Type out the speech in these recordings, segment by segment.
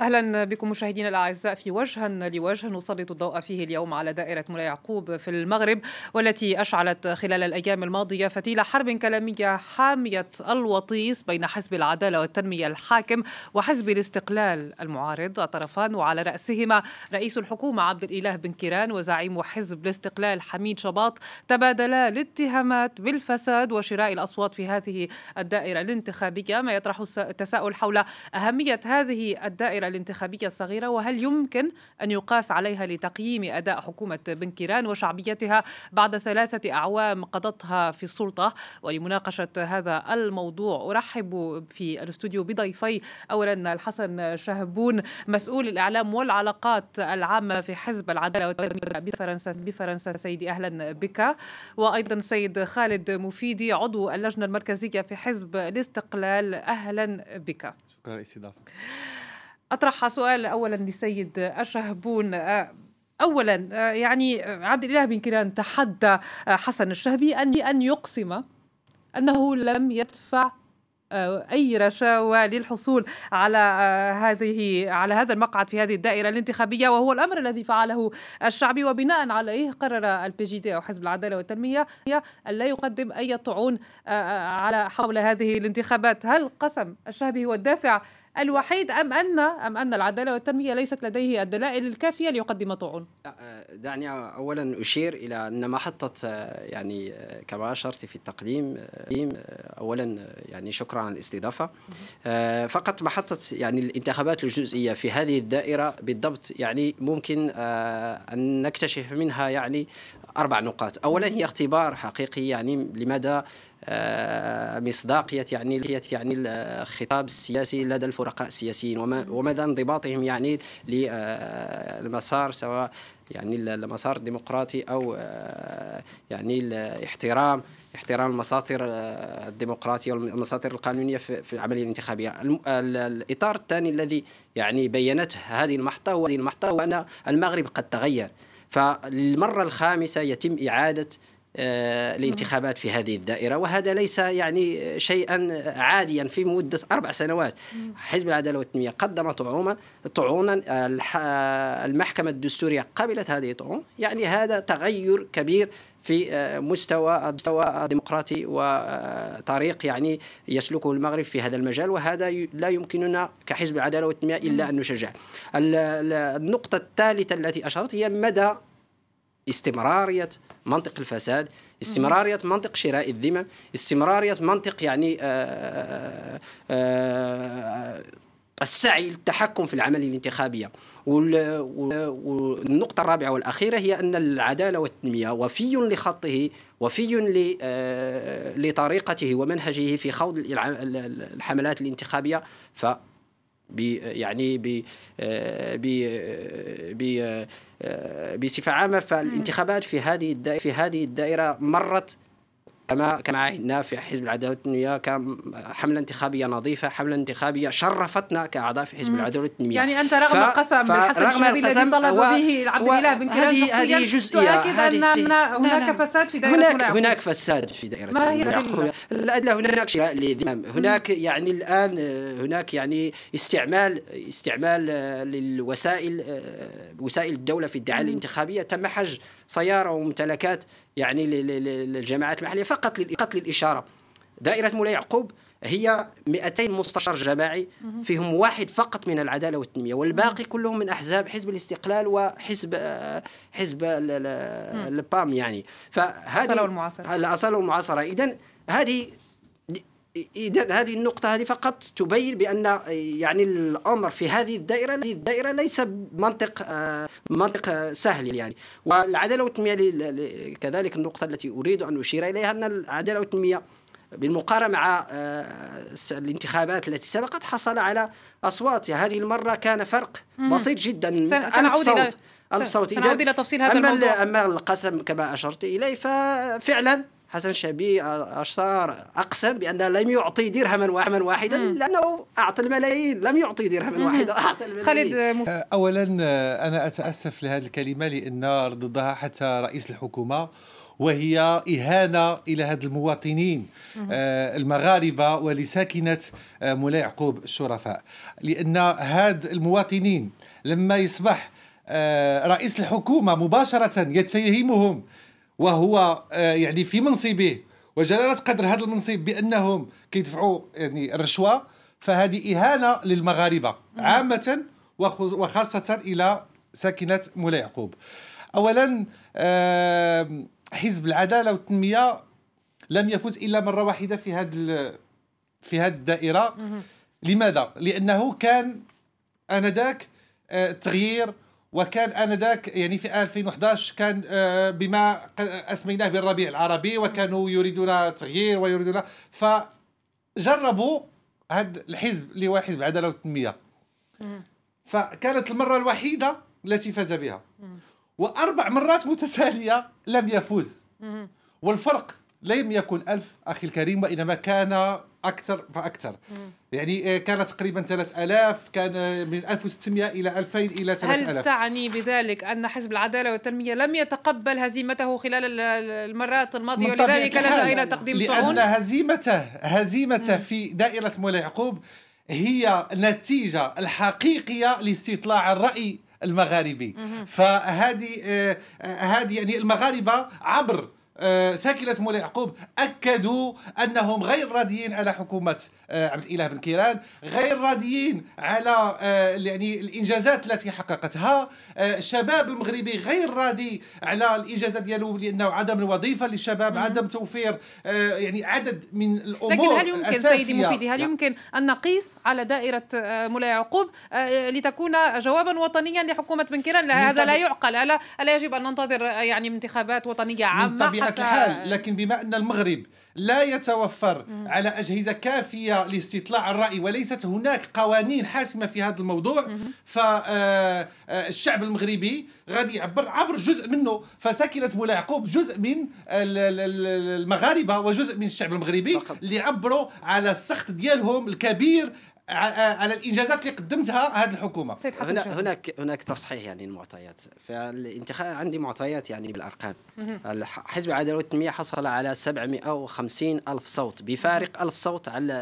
اهلا بكم مشاهدينا الاعزاء في وجها لوجه نسلط الضوء فيه اليوم على دائره مولاي يعقوب في المغرب والتي اشعلت خلال الايام الماضيه فتيل حرب كلاميه حاميه الوطيس بين حزب العداله والتنميه الحاكم وحزب الاستقلال المعارض الطرفان وعلى راسهما رئيس الحكومه عبد الاله بن كيران وزعيم حزب الاستقلال حميد شباط تبادلا الاتهامات بالفساد وشراء الاصوات في هذه الدائره الانتخابيه ما يطرح التساؤل حول اهميه هذه الدائره الانتخابية الصغيرة وهل يمكن أن يقاس عليها لتقييم أداء حكومة بنكيران وشعبيتها بعد ثلاثة أعوام قضتها في السلطة ولمناقشة هذا الموضوع أرحب في الاستوديو بضيفي أولا الحسن شهبون مسؤول الإعلام والعلاقات العامة في حزب العدالة والتنمية بفرنسا بفرنسا سيدي أهلا بك وأيضا سيد خالد مفيدي عضو اللجنة المركزية في حزب الاستقلال أهلا بك شكرا للاستضافة أطرح سؤال أولا لسيد الشهبون آه، أولا آه، يعني آه، عبد الإله بن كيران تحدى حسن الشهبي أن أن يقسم أنه لم يدفع اي رشاوى للحصول على هذه على هذا المقعد في هذه الدائره الانتخابيه وهو الامر الذي فعله الشعبي وبناء عليه قرر البي جي دي او حزب العداله والتنميه ان لا يقدم اي طعون على حول هذه الانتخابات هل قسم الشعبي هو الدافع الوحيد أم أن أم أن العدالة والتنمية ليست لديه الدلائل الكافية ليقدم طعون؟ آه، دعني أولا أشير إلى أن محطة آه، يعني آه، كما أشرت في التقديم أولا يعني شكرا على الاستضافة فقط محطة يعني الانتخابات الجزئية في هذه الدائرة بالضبط يعني ممكن أن نكتشف منها يعني أربع نقاط أولا هي اختبار حقيقي يعني لمدى آه، مصداقية يعني يعني الخطاب السياسي لدى الفرقاء السياسيين ومدى انضباطهم يعني للمسار آه، سواء يعني المسار الديمقراطي أو آه، يعني الاحترام احترام المساطر الديمقراطية والمساطر القانونية في العملية الانتخابية الإطار الثاني الذي يعني بينته هذه المحطة وهذه المحطة هو أن المغرب قد تغير فللمرة الخامسة يتم إعادة آه، الانتخابات في هذه الدائرة وهذا ليس يعني شيئا عاديا في مدة أربع سنوات حزب العدالة والتنمية قدم طعوما طعونا المحكمة الدستورية قبلت هذه الطعون يعني هذا تغير كبير في آه، مستوى مستوى ديمقراطي وطريق يعني يسلكه المغرب في هذا المجال وهذا لا يمكننا كحزب العداله والتنميه الا ان نشجع النقطه الثالثه التي اشرت هي مدى استمراريه منطق الفساد استمرارية منطق شراء الذمم استمرارية منطق يعني آآ آه، آآ آه، السعي للتحكم في العملية الانتخابية والنقطة الرابعة والأخيرة هي أن العدالة والتنمية وفي لخطه وفي آه، لطريقته ومنهجه في خوض الحملات الانتخابية ف يعني ب آه، ب آه، بصفة عامة فالانتخابات في هذه في هذه الدائرة مرت كما كما عهدنا في حزب العداله التنميه كان حمله انتخابيه نظيفه حمله انتخابيه شرفتنا كاعضاء في حزب العداله التنميه يعني انت رغم القسم بالحسن رغم الذي طلب و... به عبد الاله بن كيران هذه هذه جزئيه تؤكد ان هناك فساد في دائره هناك هناك فساد في دائره ما هي الادله؟ هناك شراء للذمام هناك يعني الان هناك يعني استعمال استعمال للوسائل آه، وسائل الدوله في الدعايه الانتخابيه تم حج سيارة وممتلكات يعني للجماعات المحلية فقط فقط للإشارة دائرة مولاي يعقوب هي 200 مستشار جماعي فيهم واحد فقط من العدالة والتنمية والباقي كلهم من أحزاب حزب الاستقلال وحزب آه، حزب البام يعني فهذه الأصالة والمعاصرة الأصالة إذا هذه اذا هذه النقطه هذه فقط تبين بان يعني الامر في هذه الدائره هذه الدائره ليس منطق آه، منطق سهل يعني والعداله والتنميه كذلك النقطه التي اريد ان اشير اليها ان العداله والتنميه بالمقارنه مع آه، الانتخابات التي سبقت حصل على اصوات هذه المره كان فرق بسيط جدا سنعود الى ألف صوت سنعود الى تفصيل هذا أما الموضوع اما القسم كما اشرت اليه ففعلا حسن الشعبي أشار أقسم بأنه لم يعطي درهما واحدا واحدا لأنه أعطى الملايين لم يعطي درهما واحدا أعطى الملايين خالد أولا أنا أتأسف لهذه الكلمة لأن ضدها حتى رئيس الحكومة وهي إهانة إلى هذه المواطنين آه المغاربة ولساكنة آه مولاي يعقوب الشرفاء لأن هاد المواطنين لما يصبح آه رئيس الحكومة مباشرة يتهمهم وهو آه، يعني في منصبه وجلاله قدر هذا المنصب بانهم كيدفعوا يعني الرشوه فهذه اهانه للمغاربه عامه وخاصه الى ساكنه مولا يعقوب اولا آه، حزب العداله والتنميه لم يفوز الا مره واحده في هذا في هذه الدائره لماذا لانه كان انذاك التغيير آه، وكان انذاك يعني في 2011 كان آه، بما اسميناه بالربيع العربي وكانوا يريدون تغيير ويريدون فجربوا هذا الحزب اللي هو حزب العداله والتنميه فكانت المره الوحيده التي فاز بها واربع مرات متتاليه لم يفوز والفرق لم يكن ألف أخي الكريم وإنما كان أكثر فأكثر يعني آه، كان تقريبا 3000 كان من 1600 إلى 2000 إلى 3000 هل تعني بذلك أن حزب العدالة والتنمية لم يتقبل هزيمته خلال المرات الماضية ولذلك لجأ إلى تقديم الطعون؟ لأن هزيمته هزيمته في دائرة مولاي يعقوب هي النتيجة الحقيقية لاستطلاع الرأي المغاربي فهذه آه، آه، هذه يعني المغاربة عبر آه، ساكلة مولاي يعقوب أكدوا أنهم غير راضيين على حكومة آه، عبد الإله بن كيران غير راضيين على آه، يعني الإنجازات التي حققتها الشباب المغربي غير راضي على الإنجازات ديالو لأنه عدم الوظيفة للشباب عدم توفير يعني عدد من الأمور لكن هل يمكن الأساسية. سيدي مفيدي هل نعم. يمكن أن نقيس على دائرة مولاي يعقوب لتكون جوابا وطنيا لحكومة بن كيران هذا لا يعقل ألا, ألا يجب أن ننتظر يعني انتخابات وطنية عامة بطبيعه الحال لكن بما ان المغرب لا يتوفر مم. على اجهزه كافيه لاستطلاع الراي وليست هناك قوانين حاسمه في هذا الموضوع فالشعب آه، آه، المغربي غادي يعبر عبر جزء منه فساكنه بولا يعقوب جزء من المغاربه وجزء من الشعب المغربي اللي عبروا على السخط ديالهم الكبير على الانجازات اللي قدمتها هذه الحكومه سيد هنا هناك هناك تصحيح يعني المعطيات فالانتخاب عندي معطيات يعني بالارقام حزب العداله والتنميه حصل على 750 الف صوت بفارق الف صوت على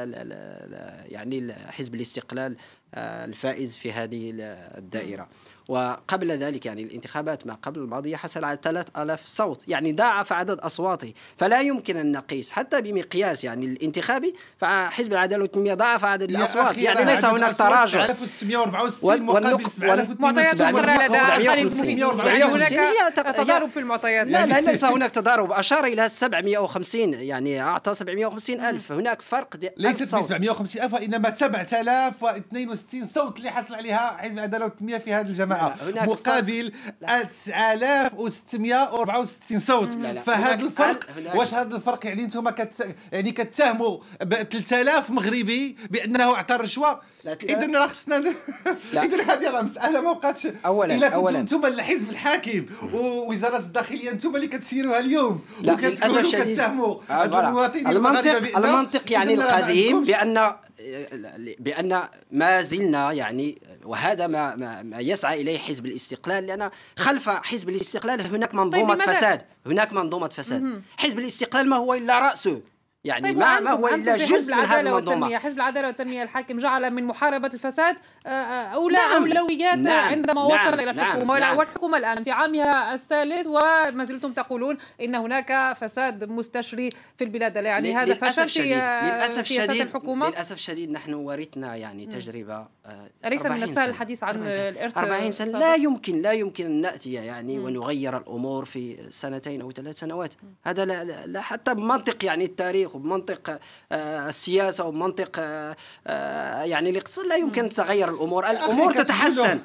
يعني حزب الاستقلال آه، الفائز في هذه الدائره وقبل ذلك يعني الانتخابات ما قبل الماضية حصل على 3000 صوت يعني ضاعف عدد أصواته فلا يمكن أن نقيس حتى بمقياس يعني الانتخابي فحزب العدالة والتنمية ضاعف عدد الأصوات يعني ليس هناك تراجع 1664 مقابل 7264 هناك تضارب في المعطيات لا لا ليس هناك تضارب أشار إلى 750 يعني أعطى 750 ألف هناك فرق ليست 750 ألف وإنما 7062 صوت اللي حصل عليها حزب العدالة والتنمية في هذه الجماعة مقابل 9664 صوت فهذا الفرق واش هذا الفرق يعني انتم كت يعني كتهموا 3000 مغربي بانه اعطى الرشوه اذا راه خصنا اذا هذه راه مساله ما بقاتش اولا الا اولا انتم الحزب الحاكم ووزاره الداخليه انتم اللي كتسيروها اليوم وكتقولوا كتهموا آه، المواطنين المنطق المنطق يعني القديم بان بان ما زلنا يعني وهذا ما, ما يسعى اليه حزب الاستقلال لان خلف حزب الاستقلال هناك منظومه طيب فساد هناك منظومه فساد حزب الاستقلال ما هو الا راسه يعني طيب ما, ما هو الا جزء من هذه المنظومه حزب العداله والتنميه الحاكم جعل من محاربه الفساد آه، آه، اولى نعم. اولويات نعم. عندما نعم، وصل نعم. الى الحكومه نعم. والحكومه الان في عامها الثالث وما زلتم تقولون ان هناك فساد مستشري في البلاد يعني هذا فشل في آه، للاسف الشديد الحكومه للاسف الشديد نحن ورثنا يعني تجربه اليس من السهل الحديث عن الارث 40 سنه لا يمكن لا يمكن ان ناتي يعني م. ونغير الامور في سنتين او ثلاث سنوات هذا لا, لا حتى بمنطق يعني التاريخ التاريخ وبمنطق آه، السياسه وبمنطق آه، آه، يعني الاقتصاد لا يمكن تغير الامور الامور تتحسن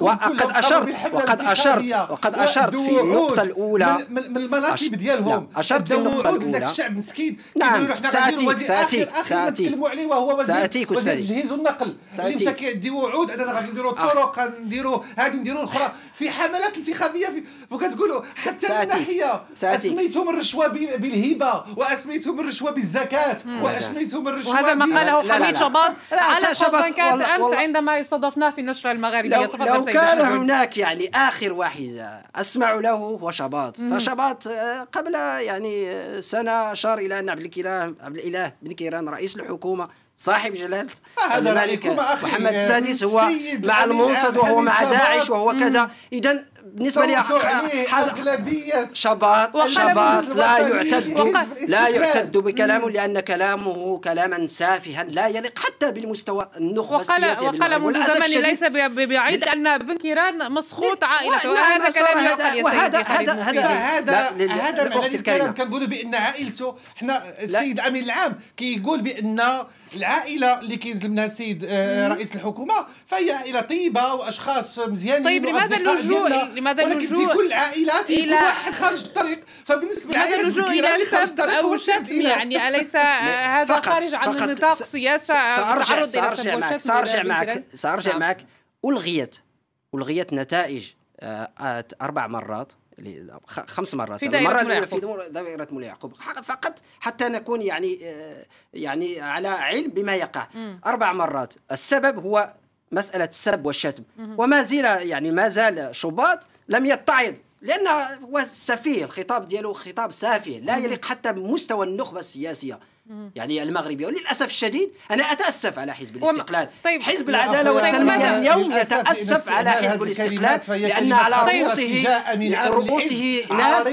وقد اشرت وقد اشرت وقد اشرت في النقطه الاولى من المناصب ديالهم اشرت في النقطه الاولى الشعب مسكين نعم ساتيك ساتيك ساتيك عليه وهو ساتيك وزير التجهيز والنقل اللي مشى كيدي وعود اننا غادي نديروا الطرق نديروا هذه نديروا الاخرى في حملات انتخابيه وكتقولوا حتى الناحيه سميتهم الرشوه بالهبه الرشوة وأسميتم الرشوة بالزكاة وأسميتم الرشوة وهذا ما قاله حميد شباط على شبكات أمس عندما استضفناه في النشرة المغاربية لو, لو كان هناك يعني آخر واحد أسمع له هو شباط فشباط آه، قبل يعني آه، سنة أشار إلى أن عبد الكريم عبد الإله بن كيران رئيس الحكومة صاحب جلالة آه، الملك محمد السادس هو مع المنصد وهو مع داعش وهو كذا إذا بالنسبه لي يعني اغلبيه شباط شباط لا يعتد لا يعتد بكلامه لان كلامه كلاما سافها لا يليق حتى بالمستوى النخبه وقال السياسيه وقال منذ زمن ليس ببعيد ان بن كيران مسخوط عائلته وهذا كلام هذا وهذا هذا هذا هذا هذا الكلام كنقولوا بان عائلته حنا السيد الامين العام كيقول بان العائله اللي كينزل منها السيد آه، رئيس الحكومه فهي عائله طيبه واشخاص مزيانين طيب لماذا اللجوء لماذا ولكن في كل العائلات يكون كل واحد خارج الطريق فبالنسبه للعائلات الكبيره اللي خارج الطريق او شكل يعني اليس هذا خارج عن نطاق سياسه سارجع سارجع معك سارجع معك سارجع نعم. معك الغيت الغيت نتائج آه، اربع مرات خمس مرات في دائرة المرة الأولى في دائرة مولاي يعقوب فقط حتى نكون يعني آه، يعني على علم بما يقع م. أربع مرات السبب هو مسألة السب والشتم وما زال يعني ما زال شباط لم يتعظ هو سفيه الخطاب دياله خطاب سافي لا يليق حتى بمستوى النخبة السياسية يعني المغربيه وللاسف الشديد انا اتاسف على حزب الاستقلال طيب حزب العداله والتنميه طيب اليوم يتاسف على حزب الاستقلال لان على رؤوسه رؤوسه ناس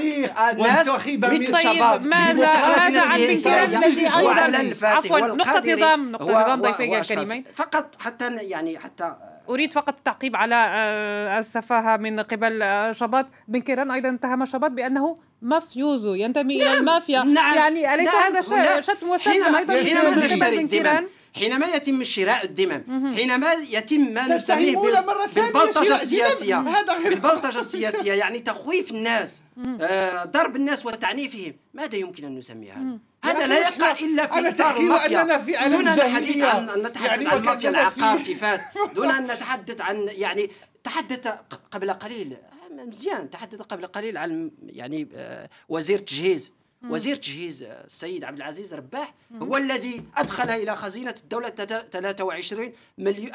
ناس من شباب طيب، ماذا ماذا عن بن كيران الذي ايضا يعني عفوا نقطه نظام نقطه نظام ضيفي كلمين فقط حتى يعني حتى اريد فقط التعقيب على آه، السفاهه من قبل آه، شباط بن كيران ايضا اتهم شباط بانه مافيوزو ينتمي نعم. الى المافيا نعم. يعني اليس نعم. هذا نعم. شتم وسلم ايضا من قبل بن كيران حينما يتم شراء الذمم حينما يتم ما نسميه بال... بالبلطجه السياسيه بالبلطجه السياسيه يعني تخويف الناس آه ضرب الناس وتعنيفهم ماذا يمكن ان نسميها هذا؟ هذا لا يقع الا في اطار المافيا في عالم دون الحديث عن ان نتحدث يعني عن المافيا العقار في فاس دون ان نتحدث عن يعني تحدث قبل قليل مزيان تحدث قبل قليل عن يعني آه، وزير تجهيز وزير تجهيز آه، السيد عبد العزيز رباح هو الذي ادخل الى خزينه الدوله 23 مليون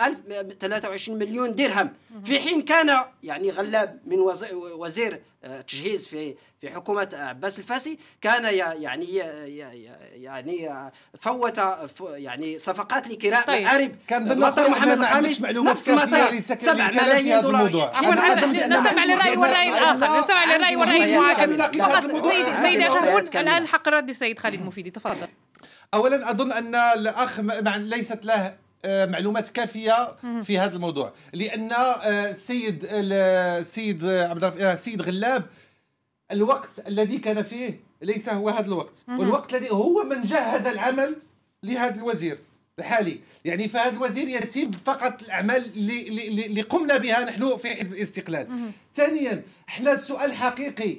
23 مليون درهم في حين كان يعني غلاب من وزير تجهيز آه، في في حكومه عباس الفاسي كان يعني يعني فوت يعني صفقات لكراء طيب. مآرب كان ضمن مطر محمد الخامس نفس مطر 7 ملايين دولار نستمع للراي والراي الاخر نستمع للراي والراي المعاكس فقط سيد جهود الان الحق رد السيد خالد مفيدي تفضل اولا اظن ان الاخ ليست له آه، معلومات كافيه في هذا الموضوع لان آه، السيد السيد عبد السيد آه، غلاب الوقت الذي كان فيه ليس هو هذا الوقت والوقت الذي هو من جهز العمل لهذا الوزير الحالي يعني فهذا الوزير يتم فقط الاعمال اللي, اللي, اللي قمنا بها نحن في حزب الاستقلال ثانيا احنا السؤال الحقيقي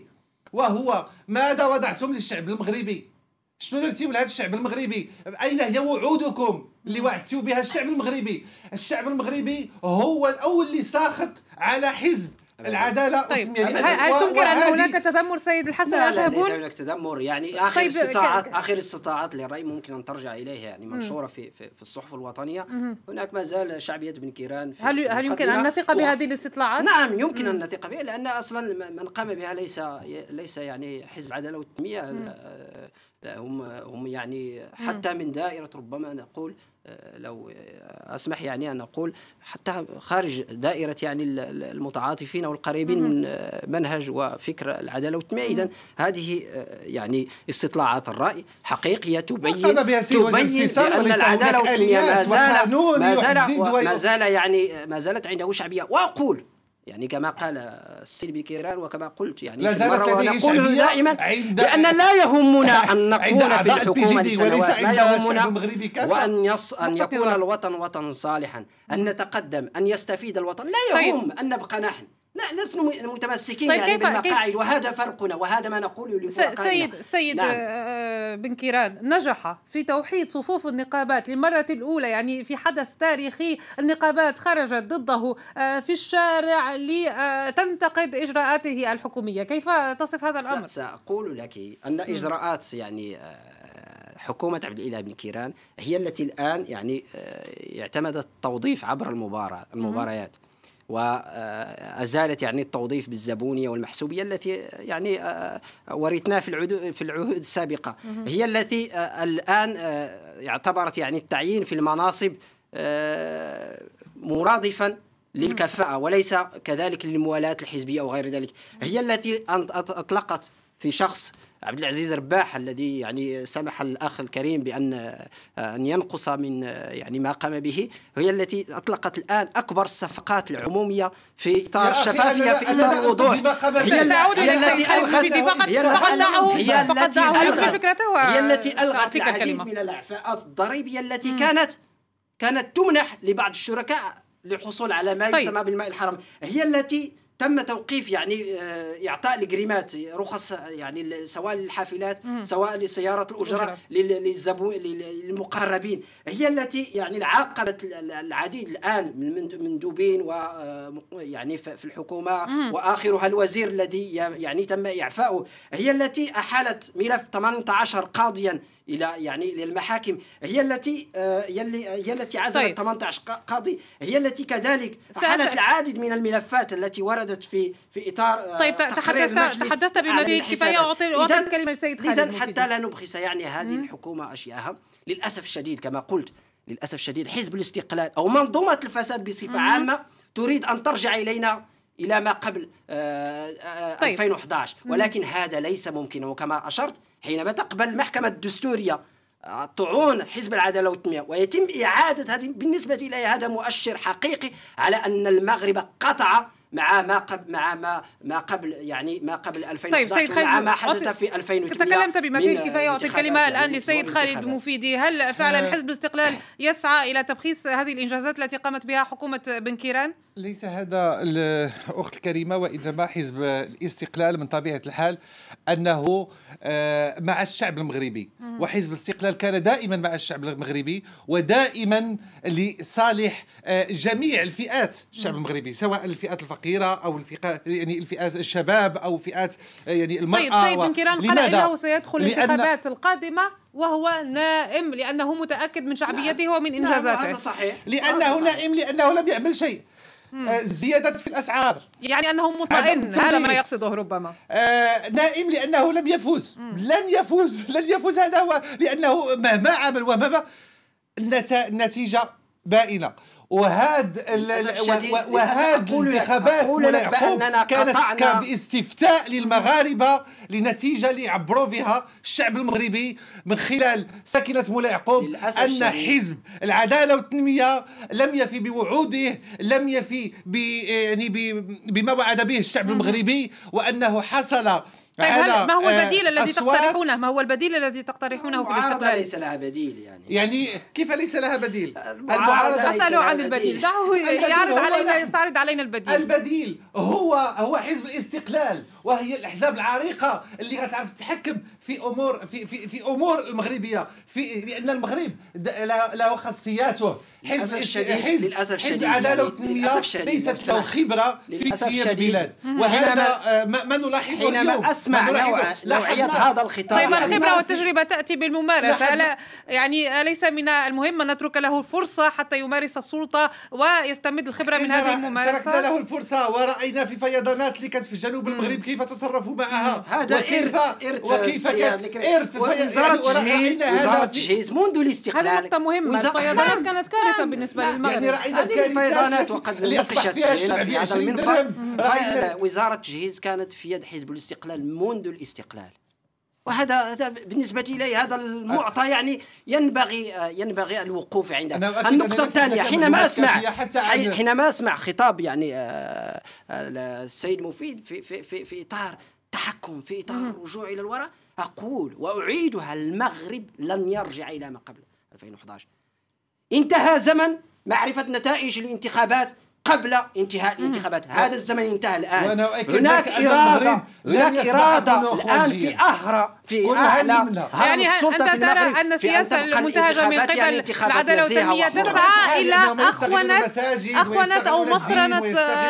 وهو ماذا وضعتم للشعب المغربي شنو درتيو لهذا الشعب المغربي اين هي وعودكم اللي وعدتوا بها الشعب المغربي الشعب المغربي هو الاول اللي ساخط على حزب العداله طيب. هل تنكر ان هناك تذمر سيد الحسن لا, لا ليس هناك تذمر يعني اخر طيب استطاعات اخر استطاعات للراي ممكن ان ترجع اليها يعني منشوره في, في في الصحف الوطنيه مم. هناك ما زال شعبيه بن كيران في هل هل يمكن ان نثق بهذه الاستطلاعات؟ نعم يمكن مم. ان نثق بها لان اصلا من قام بها ليس ليس يعني حزب العداله والتنميه هم هم يعني حتى من دائره ربما نقول آه، لو اسمح يعني ان اقول حتى خارج دائره يعني المتعاطفين او القريبين من آه، منهج وفكر العداله والاجتماعيه اذا هذه آه، يعني استطلاعات الراي حقيقيه تبين تبين ان العداله والتنمية ما ما زال ما زال يعني ما زالت عنده شعبيه واقول يعني كما قال السيد كيران وكما قلت يعني لا زالت دائما لان لا يهمنا ان نكون في الحكومه لسنوات لا يهمنا وان يص ان يكون الوطن وطنا صالحا ان نتقدم ان يستفيد الوطن لا طيب. يهم ان نبقى نحن لا لسنا متمسكين طيب يعني كيف بالمقاعد كيف وهذا فرقنا وهذا ما نقوله لفرقائنا سيد سيد نعم. آه، بن كيران نجح في توحيد صفوف النقابات للمرة الأولى يعني في حدث تاريخي النقابات خرجت ضده آه، في الشارع لتنتقد آه، إجراءاته الحكومية كيف تصف هذا الأمر؟ سأقول لك أن إجراءات يعني حكومة عبد الإله بن كيران هي التي الآن يعني اعتمدت التوظيف عبر المباراة المباريات وازالت يعني التوظيف بالزبونيه والمحسوبيه التي يعني آه، آه، ورثناه في العهود في العهود السابقه هي التي آه، الان اعتبرت يعني التعيين في المناصب مرادفا للكفاءة وليس كذلك للموالاة الحزبية أو غير ذلك هي التي أطلقت في شخص عبد العزيز رباح الذي يعني سمح الاخ الكريم بان آه، ان ينقص من آه، يعني ما قام به هي التي اطلقت الان اكبر الصفقات العموميه في اطار الشفافيه في اطار الوضوح هي, هي التي الغت هي التي الغت هي التي الغت العديد من الاعفاءات الضريبيه التي كانت كانت تمنح لبعض الشركاء للحصول على ما طيب. يسمى بالماء الحرام هي التي تم توقيف يعني آه، اعطاء الجريمات رخص يعني سواء للحافلات سواء لسيارات الاجره للزبو للمقربين هي التي يعني عاقبت العديد الان من مندوبين و آه، يعني في الحكومه واخرها الوزير الذي يعني تم اعفاؤه هي التي احالت ملف 18 قاضيا الى يعني للمحاكم هي التي آه، يلي هي التي عزلت طيب. 18 قاضي هي التي كذلك حالت العديد من الملفات التي وردت في في اطار آه، طيب تحدثت تحدثت بما فيه الكفايه اعطي كلمه الكلمه للسيد خالد اذا حتى لا نبخس يعني هذه مم. الحكومه اشياءها للاسف الشديد كما قلت للاسف الشديد حزب الاستقلال او منظومه الفساد بصفه مم. عامه تريد ان ترجع الينا الى ما قبل آآ آه، آآ طيب. 2011 ولكن هذا ليس ممكنا وكما اشرت حينما تقبل المحكمة الدستورية آه، طعون حزب العدالة والتنمية ويتم إعادة هذه بالنسبة إلي هذا مؤشر حقيقي على أن المغرب قطع مع ما قبل مع ما ما قبل يعني ما قبل 2011 طيب سيد مع ما حدث في 2008 تكلمت بما فيه الكفايه اعطي الكلمه يعني الان للسيد خالد مفيدي هل فعلا آه. حزب الاستقلال يسعى الى تبخيص هذه الانجازات التي قامت بها حكومه بن كيران؟ ليس هذا الاخت الكريمه وانما حزب الاستقلال من طبيعه الحال انه آه، مع الشعب المغربي وحزب الاستقلال كان دائما مع الشعب المغربي ودائما لصالح آه، جميع الفئات الشعب المغربي سواء الفئات الفقيره الفقيره او الفئات يعني الفئات الشباب او فئات يعني المراه طيب سيد بن كيران قال انه سيدخل الانتخابات القادمه وهو نائم لانه متاكد من شعبيته ومن نعم، انجازاته هذا صحيح لانه صحيح. نائم لانه لم يعمل شيء آه، زيادة في الأسعار يعني أنه مطمئن هذا ما يقصده ربما آه نائم لأنه لم يفوز مم. لن يفوز لن يفوز هذا هو لأنه مهما عمل ومهما النتيجة بائنة وهاد وهاد الانتخابات مولاي كانت كاستفتاء للمغاربه لنتيجه اللي عبروا فيها الشعب المغربي من خلال ساكنه مولاي يعقوب ان حزب العداله والتنميه لم يفي بوعوده لم يفي يعني بما وعد به الشعب المغربي وانه حصل طيب هل ما هو آه، البديل آه الذي تقترحونه؟ ما هو البديل الذي تقترحونه في الاستقلال؟ ليس لها بديل يعني يعني كيف ليس لها بديل؟ المعارضة اسالوا عن البديل دعه يعرض علينا يستعرض علينا البديل البديل هو هو حزب الاستقلال وهي الاحزاب العريقة اللي غتعرف تتحكم في امور في في في امور المغربية في لان المغرب له خاصياته حزب حزب للاسف حزب العدالة يعني والتنمية ليست له خبرة في تسيير البلاد وهذا ما نلاحظه اليوم نسمع نوع... نوعية هذا الخطاب طيب الخبرة والتجربة تأتي بالممارسة ألا يعني أليس من المهم أن نترك له الفرصة حتى يمارس السلطة ويستمد الخبرة من هذه الممارسة تركنا له الفرصة ورأينا في فيضانات اللي كانت في جنوب المغرب كيف تصرفوا معها هذا وكيف إرث وكيف كانت إرث يعني وزارة التجهيز منذ الاستقلال هذه نقطة مهمة الفيضانات نعم. كانت كارثة نعم. بالنسبة نعم. للمغرب يعني رأينا الفيضانات وقد نقشت في هذا المنبر وزارة التجهيز كانت في يد حزب الاستقلال منذ الاستقلال وهذا هذا بالنسبة إلي هذا المعطى يعني ينبغي ينبغي الوقوف عنده النقطة الثانية حينما أسمع حينما أسمع خطاب يعني آه، آه، السيد مفيد في, في, في, في إطار تحكم في إطار الرجوع إلى الوراء أقول وأعيدها المغرب لن يرجع إلى ما قبل 2011 انتهى زمن معرفة نتائج الانتخابات قبل انتهاء الانتخابات هذا الزمن انتهى الان وانا هناك اراده هناك اراده الان في اهرى في اعلى يعني انت ترى ان السياسه المنتهجه من يعني قبل العداله والتنميه تسعى الى اخونه اخونه او مصرنه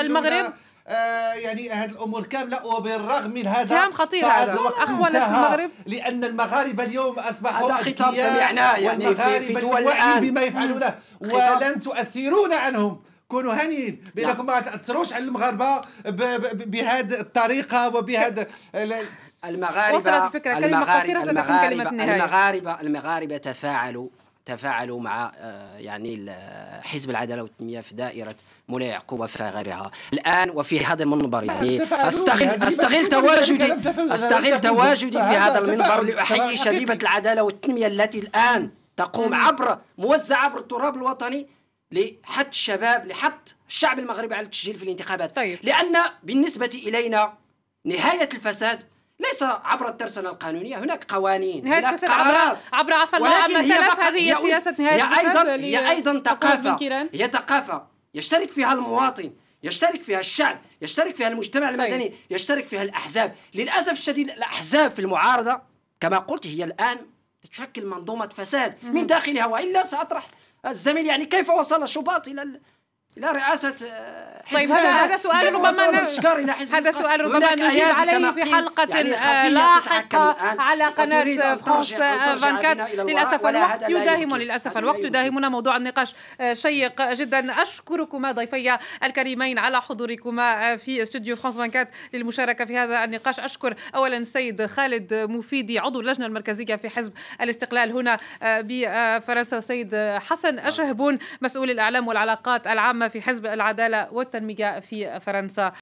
المغرب آه، يعني هذه الامور كامله وبالرغم من هذا اتهام خطير هذا اخولت المغرب لان المغاربه اليوم اصبحوا هذا خطاب سمعناه يعني في, في دول الان بما يفعلونه ولن تؤثرون عنهم كونوا هانيين بانكم ما تاثروش على المغاربه بهذه الطريقه وبهذا المغاربه وصلت الفكره كلمه المغاربة قصيره ستكون كلمه نهايه المغاربه المغاربه تفاعلوا تفاعلوا مع آه، يعني حزب العداله والتنميه في دائره مولاي يعقوب وفي غيرها الان وفي هذا المنبر يعني استغل استغل تواجدي استغل تواجدي في هذا المنبر لاحيي شبيبه العداله والتنميه التي الان تقوم أمم. عبر موزعه عبر التراب الوطني لحث الشباب لحث الشعب المغربي على التسجيل في الانتخابات طيب. لأن بالنسبة إلينا نهاية الفساد ليس عبر الترسنة القانونية هناك قوانين هناك قرارات عبر عفى الله عما سلف هذه هي سياسة نهاية هي أيضا هي أيضا ثقافة هي ثقافة يشترك فيها المواطن يشترك فيها الشعب يشترك فيها المجتمع طيب. المدني طيب. يشترك فيها الأحزاب للأسف الشديد الأحزاب في المعارضة كما قلت هي الآن تشكل منظومة فساد من داخلها وإلا سأطرح الزميل يعني كيف وصل شباط إلى الى رئاسه آه، طيب هذا هذا سؤال ربما هذا سؤال ربما نجيب عليه في حلقه يعني آه، لاحقه على قناه فرانس 24 آه، للاسف الوقت يداهم للاسف الوقت يداهمنا موضوع النقاش شيق جدا اشكركما ضيفي الكريمين على حضوركما في استوديو فرانس 24 للمشاركه في هذا النقاش اشكر اولا السيد خالد مفيدي عضو اللجنه المركزيه في حزب الاستقلال هنا بفرنسا والسيد حسن نعم. اشهبون مسؤول الاعلام والعلاقات العامه في حزب العدالة والتنمية في فرنسا